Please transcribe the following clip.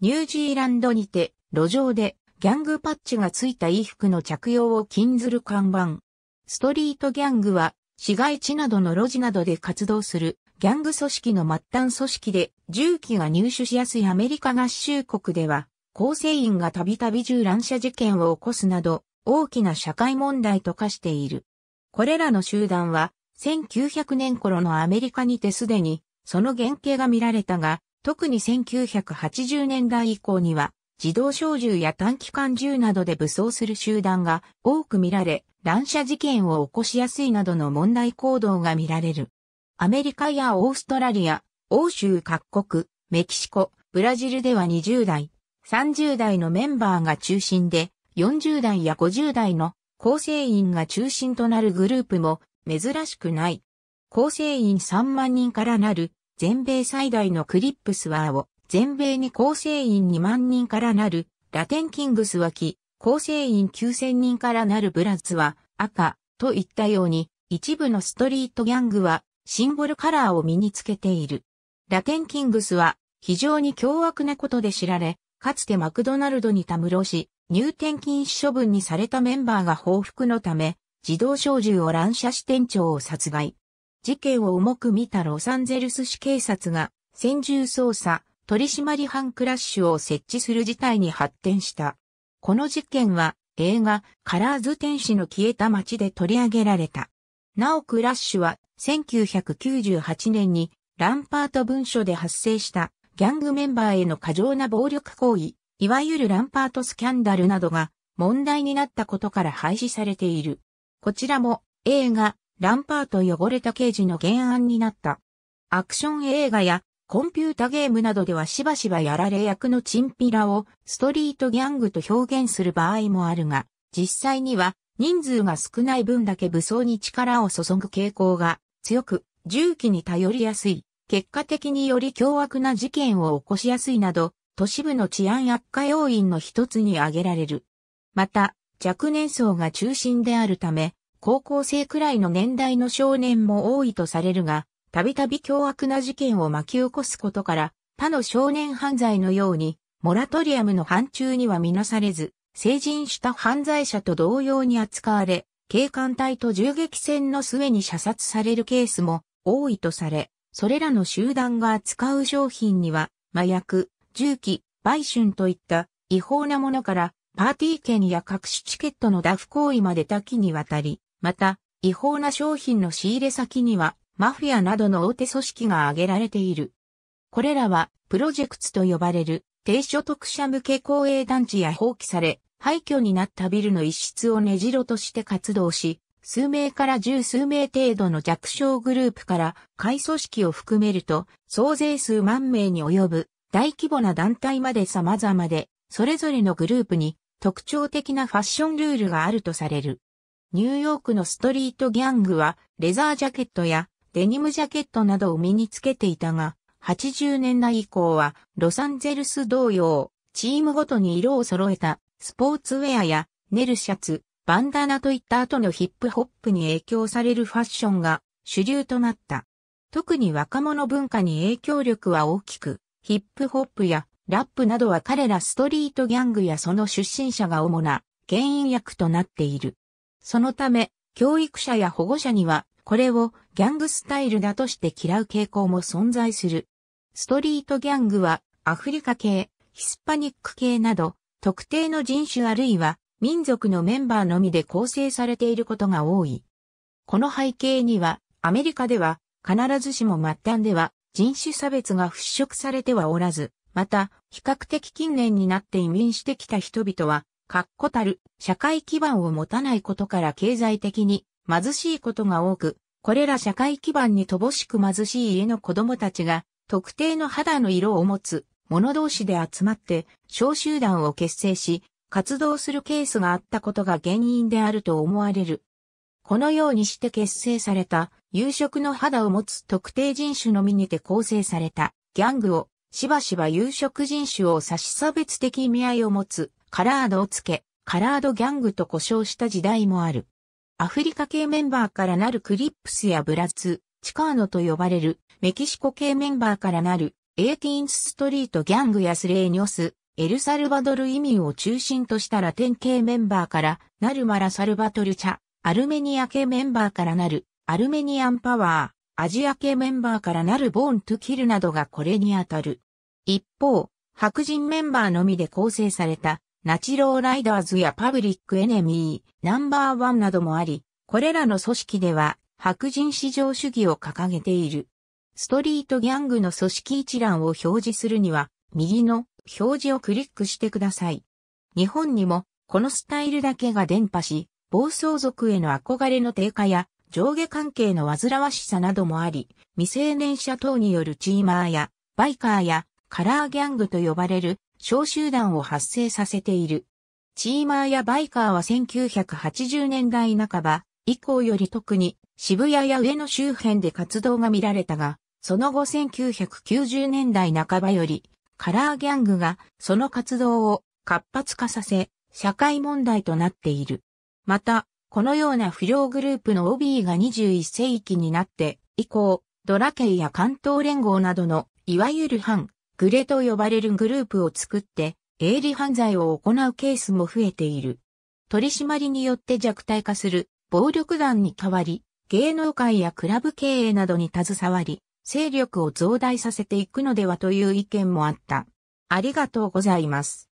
ニュージーランドにて、路上で、ギャングパッチがついた衣服の着用を禁ずる看板。ストリートギャングは、市街地などの路地などで活動する、ギャング組織の末端組織で、銃器が入手しやすいアメリカ合衆国では、構成員がたびたび銃乱射事件を起こすなど、大きな社会問題と化している。これらの集団は、1900年頃のアメリカにてすでに、その原型が見られたが、特に1980年代以降には、自動小銃や短期間銃などで武装する集団が多く見られ、乱射事件を起こしやすいなどの問題行動が見られる。アメリカやオーストラリア、欧州各国、メキシコ、ブラジルでは20代、30代のメンバーが中心で、40代や50代の構成員が中心となるグループも珍しくない。構成員3万人からなる全米最大のクリップスワーを、全米に構成員2万人からなる、ラテンキングスは木、構成員9000人からなるブラツは赤、といったように、一部のストリートギャングは、シンボルカラーを身につけている。ラテンキングスは、非常に凶悪なことで知られ、かつてマクドナルドにたむろし、入店禁止処分にされたメンバーが報復のため、自動小銃を乱射し店長を殺害。事件を重く見たロサンゼルス市警察が先住捜査、取締班クラッシュを設置する事態に発展した。この事件は映画カラーズ天使の消えた街で取り上げられた。なおクラッシュは1998年にランパート文書で発生したギャングメンバーへの過剰な暴力行為、いわゆるランパートスキャンダルなどが問題になったことから廃止されている。こちらも映画ランパート汚れた刑事の原案になった。アクション映画やコンピュータゲームなどではしばしばやられ役のチンピラをストリートギャングと表現する場合もあるが、実際には人数が少ない分だけ武装に力を注ぐ傾向が強く、銃器に頼りやすい、結果的により凶悪な事件を起こしやすいなど、都市部の治安悪化要因の一つに挙げられる。また、若年層が中心であるため、高校生くらいの年代の少年も多いとされるが、たびたび凶悪な事件を巻き起こすことから、他の少年犯罪のように、モラトリアムの範疇には見なされず、成人した犯罪者と同様に扱われ、警官隊と銃撃戦の末に射殺されるケースも多いとされ、それらの集団が扱う商品には、麻薬、銃器、売春といった違法なものから、パーティー券や隠しチケットのダフ行為まで多岐にわたり、また、違法な商品の仕入れ先には、マフィアなどの大手組織が挙げられている。これらは、プロジェクツと呼ばれる、低所得者向け公営団地や放棄され、廃墟になったビルの一室を根城として活動し、数名から十数名程度の弱小グループから、会組織を含めると、総勢数万名に及ぶ、大規模な団体まで様々で、それぞれのグループに、特徴的なファッションルールがあるとされる。ニューヨークのストリートギャングはレザージャケットやデニムジャケットなどを身につけていたが、80年代以降はロサンゼルス同様、チームごとに色を揃えたスポーツウェアやネルシャツ、バンダナといった後のヒップホップに影響されるファッションが主流となった。特に若者文化に影響力は大きく、ヒップホップやラップなどは彼らストリートギャングやその出身者が主な原因役となっている。そのため、教育者や保護者には、これをギャングスタイルだとして嫌う傾向も存在する。ストリートギャングは、アフリカ系、ヒスパニック系など、特定の人種あるいは民族のメンバーのみで構成されていることが多い。この背景には、アメリカでは、必ずしも末端では人種差別が払拭されてはおらず、また、比較的近年になって移民してきた人々は、確固たる社会基盤を持たないことから経済的に貧しいことが多く、これら社会基盤に乏しく貧しい家の子供たちが特定の肌の色を持つ者同士で集まって小集団を結成し活動するケースがあったことが原因であると思われる。このようにして結成された有色の肌を持つ特定人種のみにて構成されたギャングをしばしば有色人種を差し差別的意味合いを持つカラードをつけ、カラードギャングと呼称した時代もある。アフリカ系メンバーからなるクリップスやブラツ、チカーノと呼ばれるメキシコ系メンバーからなるエテーンストリートギャングやスレーニョス、エルサルバドル移民を中心としたラテン系メンバーからなるマラサルバトルチャ、アルメニア系メンバーからなるアルメニアンパワー、アジア系メンバーからなるボーントゥキルなどがこれにあたる。一方、白人メンバーのみで構成されたナチローライダーズやパブリックエネミー、ナンバーワンなどもあり、これらの組織では白人至上主義を掲げている。ストリートギャングの組織一覧を表示するには、右の表示をクリックしてください。日本にもこのスタイルだけが伝播し、暴走族への憧れの低下や上下関係の煩わしさなどもあり、未成年者等によるチーマーやバイカーやカラーギャングと呼ばれる小集団を発生させている。チーマーやバイカーは1980年代半ば以降より特に渋谷や上野周辺で活動が見られたが、その後1990年代半ばよりカラーギャングがその活動を活発化させ、社会問題となっている。また、このような不良グループの OB が21世紀になって以降、ドラケイや関東連合などのいわゆる反グレと呼ばれるグループを作って、営利犯罪を行うケースも増えている。取り締まりによって弱体化する暴力団に代わり、芸能界やクラブ経営などに携わり、勢力を増大させていくのではという意見もあった。ありがとうございます。